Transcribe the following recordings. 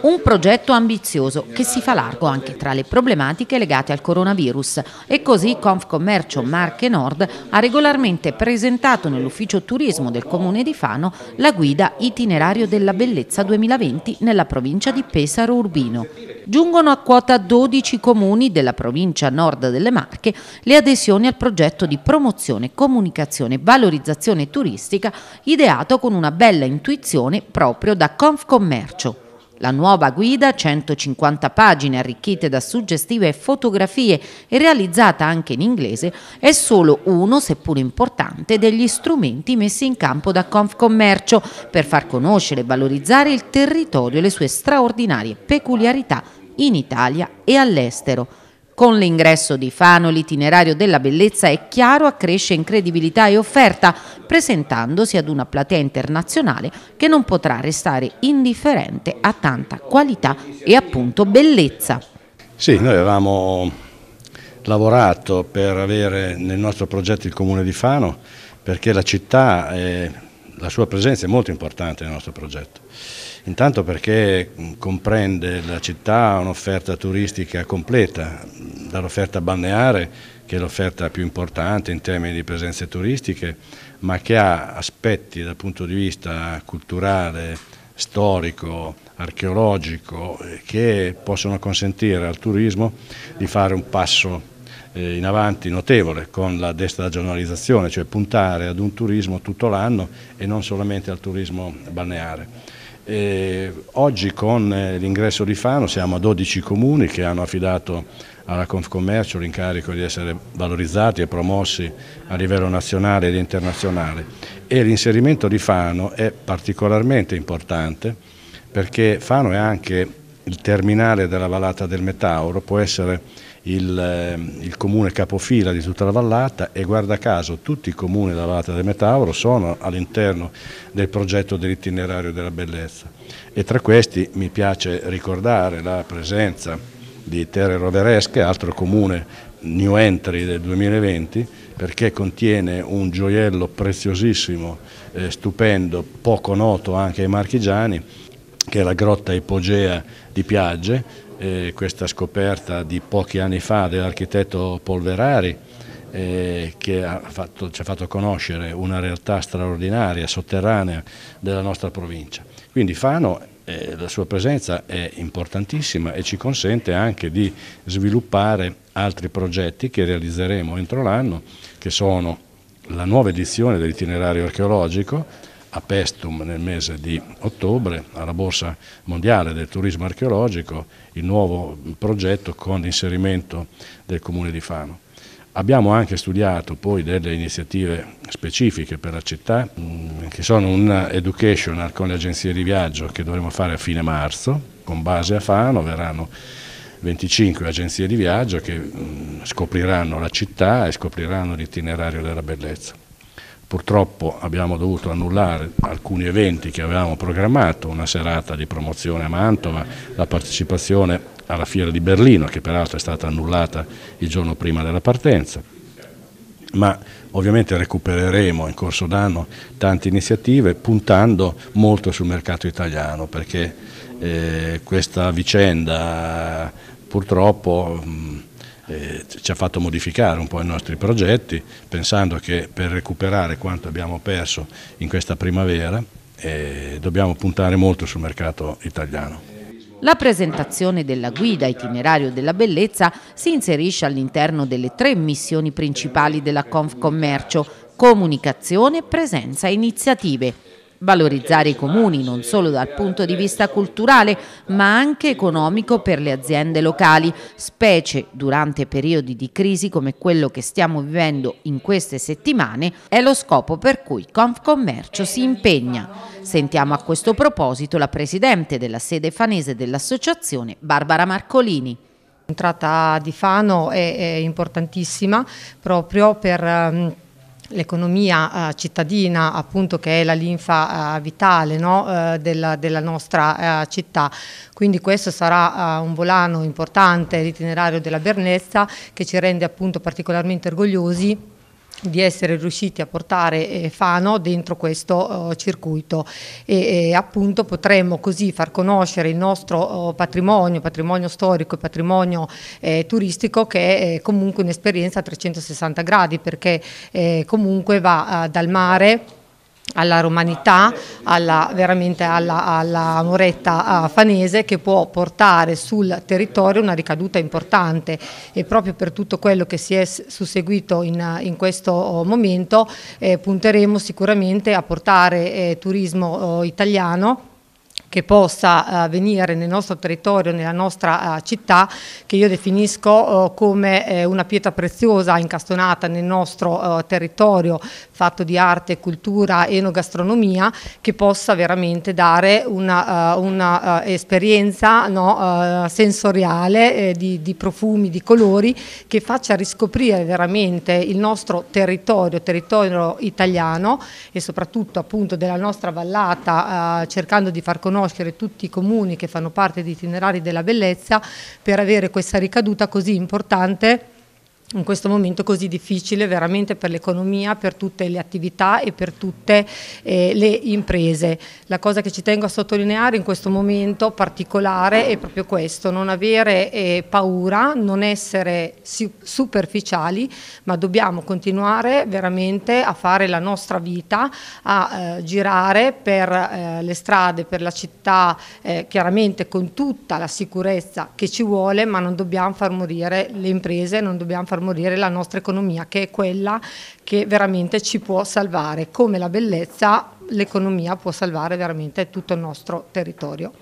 Un progetto ambizioso che si fa largo anche tra le problematiche legate al coronavirus e così Confcommercio Marche Nord ha regolarmente presentato nell'ufficio turismo del comune di Fano la guida itinerario della bellezza 2020 nella provincia di Pesaro Urbino. Giungono a quota 12 comuni della provincia nord delle Marche le adesioni al progetto di promozione, comunicazione e valorizzazione turistica ideato con una bella intuizione proprio da Confcommercio. La nuova guida, 150 pagine arricchite da suggestive fotografie e realizzata anche in inglese, è solo uno, seppur importante, degli strumenti messi in campo da Confcommercio per far conoscere e valorizzare il territorio e le sue straordinarie peculiarità in Italia e all'estero. Con l'ingresso di Fano l'itinerario della bellezza è chiaro, accresce in credibilità e offerta, presentandosi ad una platea internazionale che non potrà restare indifferente a tanta qualità e appunto bellezza. Sì, noi avevamo lavorato per avere nel nostro progetto il Comune di Fano perché la città, eh, la sua presenza è molto importante nel nostro progetto. Intanto perché comprende la città un'offerta turistica completa, dall'offerta balneare che è l'offerta più importante in termini di presenze turistiche, ma che ha aspetti dal punto di vista culturale, storico, archeologico, che possono consentire al turismo di fare un passo eh, in avanti notevole con la destagionalizzazione, cioè puntare ad un turismo tutto l'anno e non solamente al turismo balneare. E eh, oggi con eh, l'ingresso di Fano siamo a 12 comuni che hanno affidato alla Confcommercio l'incarico di essere valorizzati e promossi a livello nazionale ed internazionale e l'inserimento di Fano è particolarmente importante perché Fano è anche il terminale della Valata del Metauro, può essere il, ehm, il, comune capofila di tutta la vallata e guarda caso tutti i comuni della vallata del Metauro sono all'interno del progetto dell'itinerario della bellezza e tra questi mi piace ricordare la presenza di Terre Roveresche, altro comune new entry del 2020 perché contiene un gioiello preziosissimo, eh, stupendo, poco noto anche ai marchigiani che è la grotta ipogea di Piagge eh, questa scoperta di pochi anni fa dell'architetto Polverari eh, che ha fatto, ci ha fatto conoscere una realtà straordinaria, sotterranea della nostra provincia. Quindi Fano eh, la sua presenza è importantissima e ci consente anche di sviluppare altri progetti che realizzeremo entro l'anno, che sono la nuova edizione dell'itinerario archeologico, a Pestum nel mese di ottobre, alla Borsa Mondiale del Turismo Archeologico, il nuovo progetto con l'inserimento del Comune di Fano. Abbiamo anche studiato poi delle iniziative specifiche per la città, mm, che sono un educational con le agenzie di viaggio che dovremo fare a fine marzo, con base a Fano, verranno 25 agenzie di viaggio che mm, scopriranno la città e scopriranno l'itinerario della bellezza. Purtroppo abbiamo dovuto annullare alcuni eventi che avevamo programmato, una serata di promozione a Mantova, la partecipazione alla fiera di Berlino che peraltro è stata annullata il giorno prima della partenza, ma ovviamente recupereremo in corso d'anno tante iniziative puntando molto sul mercato italiano perché eh, questa vicenda purtroppo... Mh, eh, ci ha fatto modificare un po' i nostri progetti, pensando che per recuperare quanto abbiamo perso in questa primavera eh, dobbiamo puntare molto sul mercato italiano. La presentazione della guida itinerario della bellezza si inserisce all'interno delle tre missioni principali della Confcommercio, comunicazione, presenza e iniziative valorizzare i comuni non solo dal punto di vista culturale ma anche economico per le aziende locali, specie durante periodi di crisi come quello che stiamo vivendo in queste settimane, è lo scopo per cui Confcommercio si impegna. Sentiamo a questo proposito la presidente della sede fanese dell'associazione, Barbara Marcolini. L'entrata di Fano è, importantissima proprio per ehm, l'economia eh, cittadina appunto che è la linfa eh, vitale no? eh, della, della, nostra eh, città quindi questo sarà eh, un volano importante l'itinerario della Bernezza che ci rende appunto particolarmente orgogliosi di essere riusciti a portare eh, Fano dentro questo oh, circuito e, e appunto potremmo così far conoscere il nostro oh, patrimonio, patrimonio storico e patrimonio eh, turistico che è eh, comunque un'esperienza a 360 gradi perché eh, comunque va eh, dal mare alla romanità, alla, veramente alla, alla moretta fanese che può portare sul territorio una ricaduta importante e proprio per tutto quello che si è susseguito in, in questo oh, momento eh, punteremo sicuramente a portare eh, turismo oh, italiano che possa uh, venire nel nostro territorio, nella nostra uh, città, che io definisco uh, come una pietra preziosa incastonata nel nostro territorio, fatto di arte, cultura, e enogastronomia, che possa veramente dare un'esperienza no, sensoriale eh, di, di profumi, di colori, che faccia riscoprire veramente il nostro territorio, territorio italiano e soprattutto appunto della nostra vallata, cercando di far conoscere conoscere tutti i comuni che fanno parte di itinerari della bellezza per avere questa ricaduta così importante in questo momento così difficile veramente per l'economia, per tutte le attività e per tutte eh, le imprese. La cosa che ci tengo a sottolineare in questo momento particolare è proprio questo, non avere eh, paura, non essere superficiali, ma dobbiamo continuare veramente a fare la nostra vita, a eh, girare per eh, le strade, per la città, eh, chiaramente con tutta la sicurezza che ci vuole, ma non dobbiamo far morire le imprese, non dobbiamo far far morire la nostra economia, che è quella che veramente ci può salvare. Come la bellezza, l'economia può salvare veramente tutto il nostro territorio.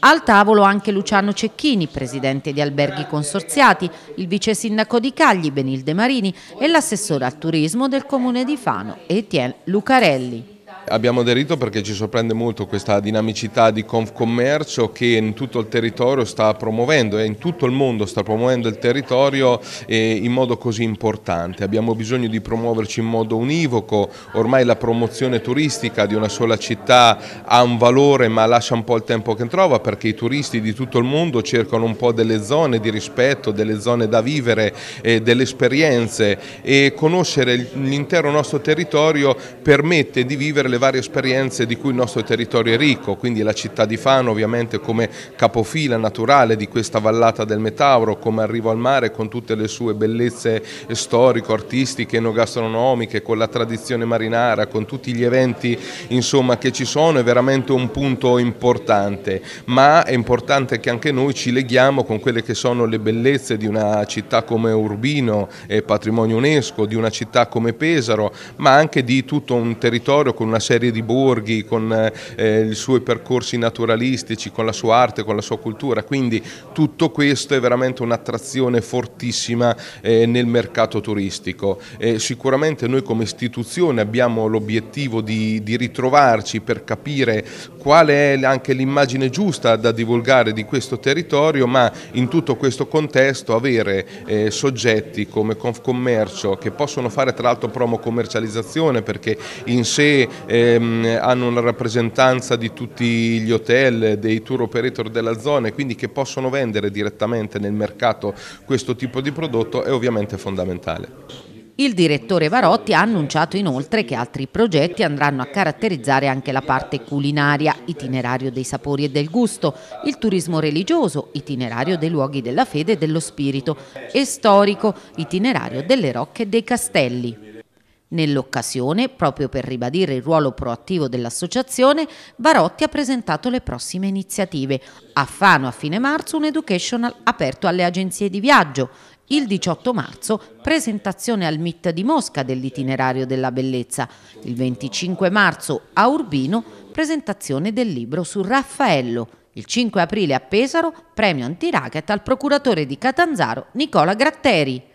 Al tavolo anche Luciano Cecchini, presidente di Alberghi Consorziati, il vice sindaco di Cagli, Benilde Marini e l'assessore al turismo del comune di Fano, Etienne Lucarelli. Abbiamo aderito perché ci sorprende molto questa dinamicità di Confcommercio che in tutto il territorio sta promuovendo e in tutto il mondo sta promuovendo il territorio eh, in modo così importante. Abbiamo bisogno di promuoverci in modo univoco, ormai la promozione turistica di una sola città ha un valore ma lascia un po' il tempo che trova perché i turisti di tutto il mondo cercano un po' delle zone di rispetto, delle zone da vivere, eh, delle esperienze e conoscere l'intero nostro territorio permette di vivere le le varie esperienze di cui il nostro territorio è ricco, quindi la città di Fano ovviamente come capofila naturale di questa vallata del Metauro, come arrivo al mare con tutte le sue bellezze storico, artistiche, enogastronomiche, con la tradizione marinara, con tutti gli eventi insomma, che ci sono, è veramente un punto importante, ma è importante che anche noi ci leghiamo con quelle che sono le bellezze di una città come Urbino, patrimonio UNESCO, di una città come Pesaro, ma anche di tutto un territorio con una serie di borghi, con eh, i suoi percorsi naturalistici, con la sua arte, con la sua cultura, quindi tutto questo è veramente un'attrazione fortissima eh, nel mercato turistico. Eh, sicuramente noi come istituzione abbiamo l'obiettivo di, di ritrovarci per capire qual è anche l'immagine giusta da divulgare di questo territorio, ma in tutto questo contesto avere eh, soggetti come Confcommercio che possono fare tra l'altro promo commercializzazione perché in sé eh, ehm, hanno una rappresentanza di tutti gli hotel, dei tour operator della zona e quindi che possono vendere direttamente nel mercato questo tipo di prodotto è ovviamente fondamentale. Il direttore Varotti ha annunciato inoltre che altri progetti andranno a caratterizzare anche la parte culinaria, itinerario dei sapori e del gusto, il turismo religioso, itinerario dei luoghi della fede e dello spirito e storico, itinerario delle rocche e dei castelli. Nell'occasione, proprio per ribadire il ruolo proattivo dell'associazione, Barotti ha presentato le prossime iniziative. A Fano a fine marzo un educational aperto alle agenzie di viaggio, il 18 marzo presentazione al MIT di Mosca dell'itinerario della bellezza. Il 25 marzo a Urbino presentazione del libro su Raffaello. Il 5 aprile a Pesaro premio anti-racket al procuratore di Catanzaro Nicola Gratteri.